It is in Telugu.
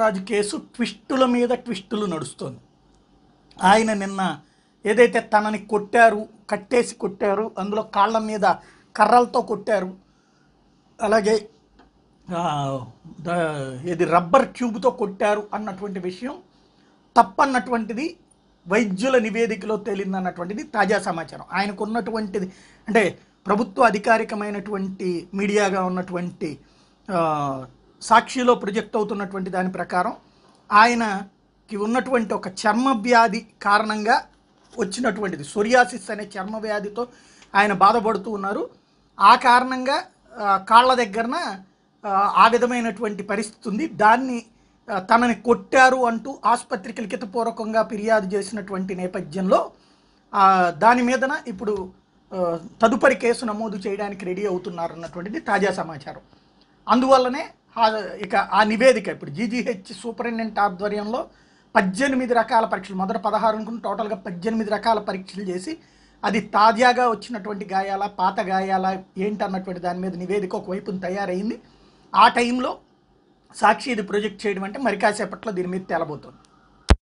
రాజు కేసు ట్విస్టుల మీద ట్విస్టులు నడుస్తుంది ఆయన నిన్న ఏదైతే తనని కొట్టారు కట్టేసి కొట్టారు అందులో కాళ్ళ మీద కర్రలతో కొట్టారు అలాగే ఇది రబ్బర్ ట్యూబ్తో కొట్టారు అన్నటువంటి విషయం తప్పన్నటువంటిది వైద్యుల నివేదికలో తేలిందన్నటువంటిది తాజా సమాచారం ఆయనకున్నటువంటిది అంటే ప్రభుత్వ అధికారికమైనటువంటి మీడియాగా ఉన్నటువంటి సాక్షిలో ప్రొజెక్ట్ అవుతున్నటువంటి దాని ప్రకారం ఆయనకి ఉన్నటువంటి ఒక చర్మ వ్యాధి కారణంగా వచ్చినటువంటిది సొరియాసిస్ అనే చర్మ వ్యాధితో ఆయన బాధపడుతూ ఉన్నారు ఆ కారణంగా కాళ్ళ దగ్గరన ఆ విధమైనటువంటి పరిస్థితి ఉంది దాన్ని తనని కొట్టారు అంటూ ఆసుపత్రికి లిఖితపూర్వకంగా ఫిర్యాదు చేసినటువంటి నేపథ్యంలో దాని మీదన ఇప్పుడు తదుపరి కేసు నమోదు చేయడానికి రెడీ అవుతున్నారు అన్నటువంటిది తాజా సమాచారం అందువల్లనే ఇక ఆ నివేదిక ఇప్పుడు జీజీహెచ్ సూపరింటెండెంట్ ఆధ్వర్యంలో పద్దెనిమిది రకాల పరీక్షలు మొదట పదహారు అనుకుని టోటల్గా పద్దెనిమిది రకాల పరీక్షలు చేసి అది తాజాగా వచ్చినటువంటి గాయాల పాత గాయాల ఏంటన్నటువంటి దాని మీద నివేదిక ఒకవైపున తయారైంది ఆ టైంలో సాక్షి ఇది ప్రొజెక్ట్ చేయడం అంటే మరి కాసేపట్లో దీని మీద తెలబోతుంది